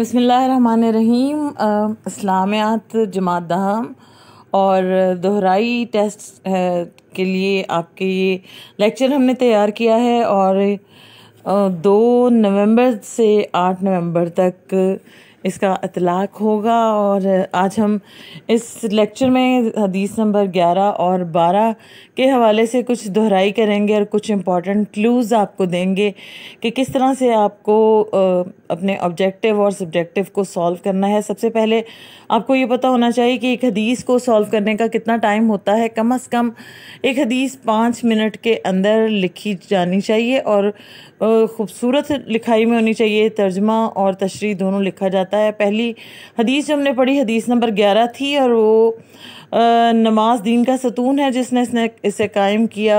बसमीम इस्लामियात जमात दहम और दोहराई टेस्ट के लिए आपके ये लेक्चर हमने तैयार किया है और दो नवंबर से आठ नवंबर तक इसका अतलाक होगा और आज हम इस लेक्चर में हदीस नंबर 11 और 12 के हवाले से कुछ दोहराई करेंगे और कुछ इम्पॉर्टेंट क्लूज़ आपको देंगे कि किस तरह से आपको अपने ऑब्जेक्टिव और सब्जेक्टिव को सॉल्व करना है सबसे पहले आपको ये पता होना चाहिए कि एक हदीस को सॉल्व करने का कितना टाइम होता है कम अज़ कम एक हदीस पाँच मिनट के अंदर लिखी जानी चाहिए और ख़ूबसूरत लिखाई में होनी चाहिए तर्जमा और तशरी दोनों लिखा जाता जाता है पहली हदीस जो हमने पढ़ी हदीस नंबर ग्यारह थी और वो नमाज दीन का सतून है जिसने इसने इसे कायम किया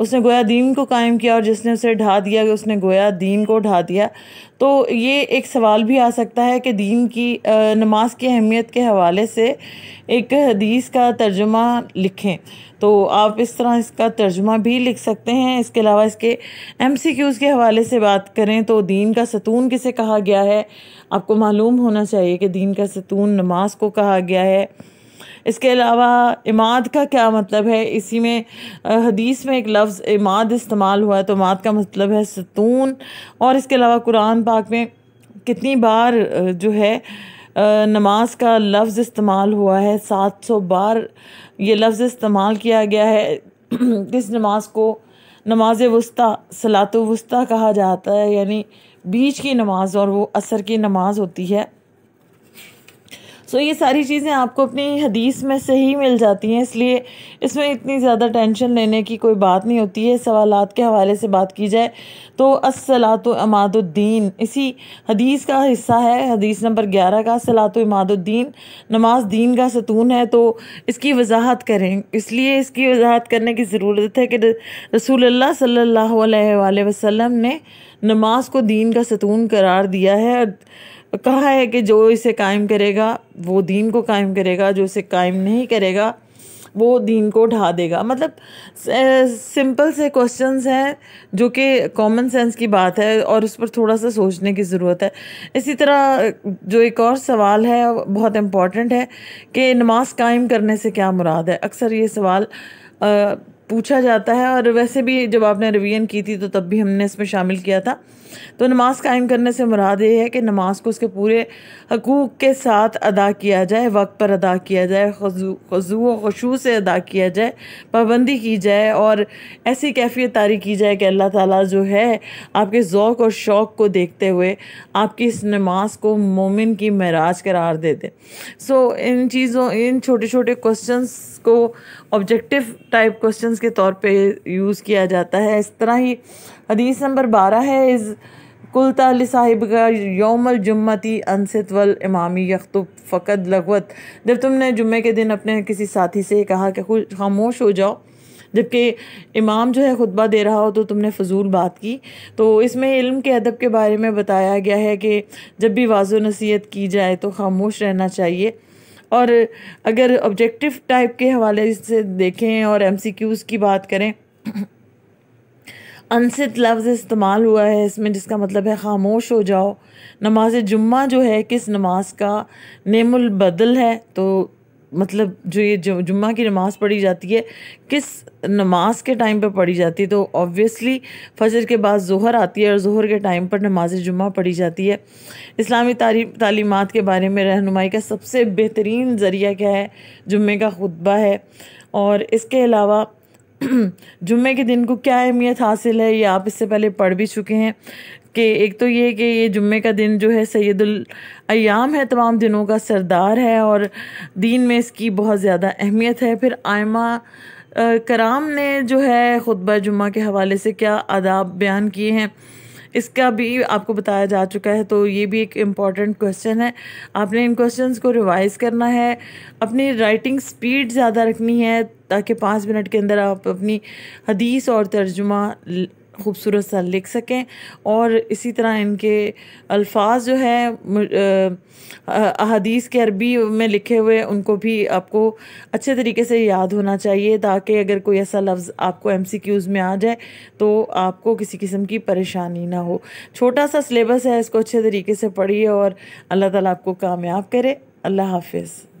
उसने गोया दीन को कायम किया और जिसने उसे ढा दिया उसने गोया दीन को ढा दिया तो ये एक सवाल भी आ सकता है कि दीन की नमाज की अहमियत के हवाले से एक हदीस का तर्जुमा लिखें तो आप इस तरह इसका तर्जुमा भी लिख सकते हैं इसके अलावा इसके एम सी क्यूज़ के हवाले से बात करें तो दीन का सतून किसे कहा गया है आपको मालूम होना चाहिए कि दीन का सतून नमाज को कहा गया है इसके अलावा इमाद का क्या मतलब है इसी में हदीस में एक लफ्ज़ इमाद इस्तेमाल हुआ है तो इमाद का मतलब है सतून और इसके अलावा कुरान पाक में कितनी बार जो है नमाज का लफ्ज़ इस्तेमाल हुआ है सात सौ बार ये लफ्ज़ इस्तेमाल किया गया है इस नमाज को नमाज वस्ता सलात वस्ता कहा जाता है यानी बीच की नमाज और वो असर की नमाज होती है सो ये सारी चीज़ें आपको अपनी हदीस में से ही मिल जाती हैं इसलिए इसमें इतनी ज़्यादा टेंशन लेने की कोई बात नहीं होती है सवालात के हवाले से बात की जाए तो असलात इमादुद्दीन इसी हदीस का हिस्सा है हदीस नंबर ग्यारह का सलात इमादुद्दीन नमाज दीन का सतून है तो इसकी वजाहत करें इसलिए इसकी वजाहत करने की ज़रूरत है कि रसूल सल्ला वसम ने नमाज को दीन का सतून करार दिया है कहा है कि जो इसे कायम करेगा वो दीन को कायम करेगा जो इसे कायम नहीं करेगा वो दीन को ढा देगा मतलब सिंपल से क्वेश्चंस हैं जो कि कॉमन सेंस की बात है और उस पर थोड़ा सा सोचने की ज़रूरत है इसी तरह जो एक और सवाल है बहुत इम्पॉर्टेंट है कि नमाज कायम करने से क्या मुराद है अक्सर ये सवाल आ, पूछा जाता है और वैसे भी जब आपने रिवीजन की थी तो तब भी हमने इसमें शामिल किया था तो नमाज कायम करने से मुराद ये है कि नमाज को उसके पूरे हकूक़ के साथ अदा किया जाए वक्त पर अदा किया जाए खजू व खशू से अदा किया जाए पाबंदी की जाए और ऐसी कैफियत तारी की जाए कि अल्लाह ताला जो है आपके ओक़ और शौक़ को देखते हुए आपकी इस नमाज को मोमिन की महराज करार दे दे सो इन चीज़ों इन छोटे छोटे क्वेश्चन को ऑब्जेक्टिव टाइप क्वेश्चन रेफरेंस के तौर पे यूज़ किया जाता है इस तरह ही हदीस नंबर बारह है इज़ कुलता साहिब का योमल जुम्मती अनसत वल इमामी यखतुब फ़कत लगवत जब तुमने जुम्मे के दिन अपने किसी साथी से कहा कि खामोश हो जाओ जबकि इमाम जो है खुतबा दे रहा हो तो तुमने फजूल बात की तो इसमें इल्म के अदब के बारे में बताया गया है कि जब भी वाजो नसीहत की जाए तो खामोश रहना चाहिए और अगर ऑब्जेक्टिव टाइप के हवाले से देखें और एम की बात करें अनसित लफ्ज़ इस्तेमाल हुआ है इसमें जिसका मतलब है खामोश हो जाओ नमाज जुम्मा जो है किस नमाज का नेमुल बदल है तो मतलब जो ये जुम्मा की नमाज़ पढ़ी जाती है किस नमाज के टाइम पर पढ़ी जाती है तो ऑब्वियसली फजर के बाद जहर आती है और जहर के टाइम पर नमाज जुम्मा पढ़ी जाती है इस्लामी तालीमत के बारे में रहनुमाई का सबसे बेहतरीन ज़रिया क्या है जुम्मे का खुतबा है और इसके अलावा जुम्मे के दिन को क्या अहमियत हासिल है ये आप इससे पहले पढ़ भी चुके हैं कि एक तो ये कि ये जुम्मे का दिन जो है सैदुल अयाम है तमाम दिनों का सरदार है और दीन में इसकी बहुत ज़्यादा अहमियत है फिर आयमा कराम ने जो है खुतबा जुम्मा के हवाले से क्या आदाब बयान किए हैं इसका भी आपको बताया जा चुका है तो ये भी एक इम्पॉर्टेंट क्वेश्चन है आपने इन क्वेश्चन को रिवाइज़ करना है अपनी राइटिंग स्पीड ज़्यादा रखनी है ताकि पाँच मिनट के अंदर आप अपनी हदीस और तर्जुमा खूबसूरत सा लिख सकें और इसी तरह इनके अल्फाज जो है अहदीस के अरबी में लिखे हुए उनको भी आपको अच्छे तरीके से याद होना चाहिए ताकि अगर कोई ऐसा लफ्ज़ आपको एम सी क्यूज़ में आ जाए तो आपको किसी किस्म की परेशानी ना हो छोटा सा सिलेबस है इसको अच्छे तरीके से पढ़िए और अल्लाह ताला आपको कामयाब करे अल्लाह हाफिज़